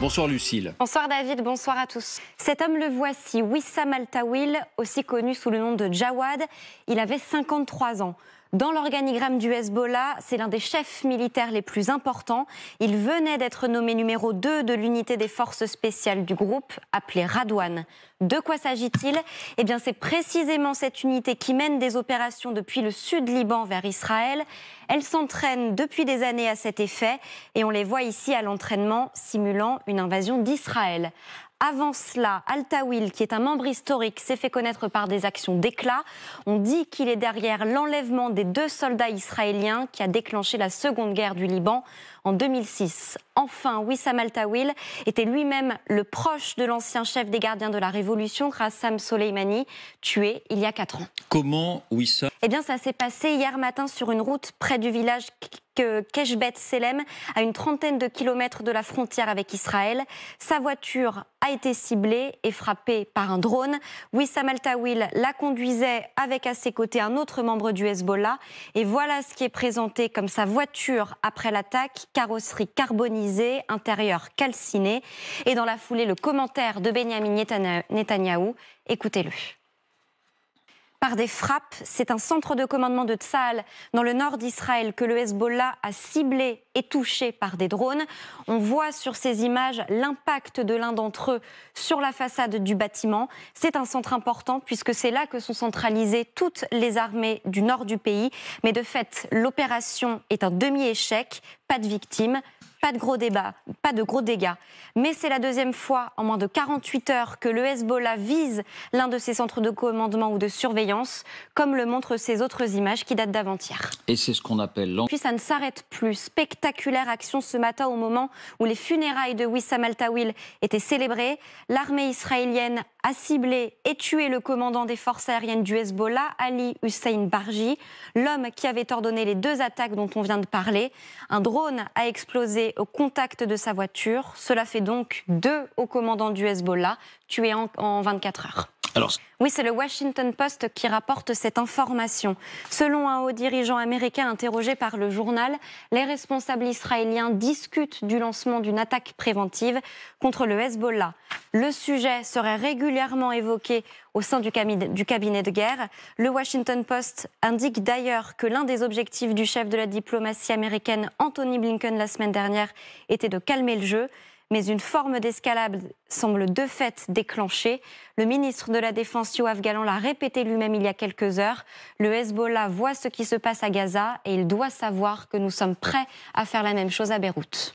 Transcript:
Bonsoir Lucille. Bonsoir David, bonsoir à tous. Cet homme le voici, Wissam Altawil, aussi connu sous le nom de Jawad. Il avait 53 ans. Dans l'organigramme du Hezbollah, c'est l'un des chefs militaires les plus importants. Il venait d'être nommé numéro 2 de l'unité des forces spéciales du groupe, appelée Radouane. De quoi s'agit-il Eh bien, c'est précisément cette unité qui mène des opérations depuis le sud Liban vers Israël. Elle s'entraîne depuis des années à cet effet et on les voit ici à l'entraînement simulant une invasion d'Israël. Avant cela, Al-Tawil, qui est un membre historique, s'est fait connaître par des actions d'éclat. On dit qu'il est derrière l'enlèvement des deux soldats israéliens qui a déclenché la Seconde Guerre du Liban en 2006. Enfin, Wissam Al-Tawil était lui-même le proche de l'ancien chef des gardiens de la Révolution, Rassam Soleimani, tué il y a quatre ans. Comment Wissam eh bien, ça s'est passé hier matin sur une route près du village Keshbet Selem, à une trentaine de kilomètres de la frontière avec Israël. Sa voiture a été ciblée et frappée par un drone. Wissam Al-Tawil la conduisait avec à ses côtés un autre membre du Hezbollah. Et voilà ce qui est présenté comme sa voiture après l'attaque, carrosserie carbonisée, intérieur calciné. Et dans la foulée, le commentaire de Benjamin Netanyahou. Écoutez-le par des frappes. C'est un centre de commandement de Tsahal dans le nord d'Israël que le Hezbollah a ciblé et touché par des drones. On voit sur ces images l'impact de l'un d'entre eux sur la façade du bâtiment. C'est un centre important puisque c'est là que sont centralisées toutes les armées du nord du pays. Mais de fait, l'opération est un demi-échec, pas de victimes, pas de gros pas de gros dégâts. Mais c'est la deuxième fois en moins de 48 heures que le Hezbollah vise l'un de ses centres de commandement ou de surveillance, comme le montrent ces autres images qui datent d'avant-hier. Et c'est ce qu'on appelle Puis ça ne s'arrête plus. Spectaculaire action ce matin au moment où les funérailles de Wissam Al-Tawil étaient célébrées. L'armée israélienne a ciblé et tué le commandant des forces aériennes du Hezbollah, Ali Hussein Barji, l'homme qui avait ordonné les deux attaques dont on vient de parler. Un drone a explosé au contact de sa voiture. Cela fait donc deux au commandant du Hezbollah, tués en, en 24 heures oui, c'est le Washington Post qui rapporte cette information. Selon un haut dirigeant américain interrogé par le journal, les responsables israéliens discutent du lancement d'une attaque préventive contre le Hezbollah. Le sujet serait régulièrement évoqué au sein du, cabinet de guerre. Le Washington Post indique d'ailleurs que l'un des objectifs du chef de la diplomatie américaine, Anthony Blinken, la semaine dernière, était de calmer le jeu mais une forme d'escalade semble de fait déclenchée. Le ministre de la Défense, Yoav Galan, l'a répété lui-même il y a quelques heures. Le Hezbollah voit ce qui se passe à Gaza et il doit savoir que nous sommes prêts à faire la même chose à Beyrouth.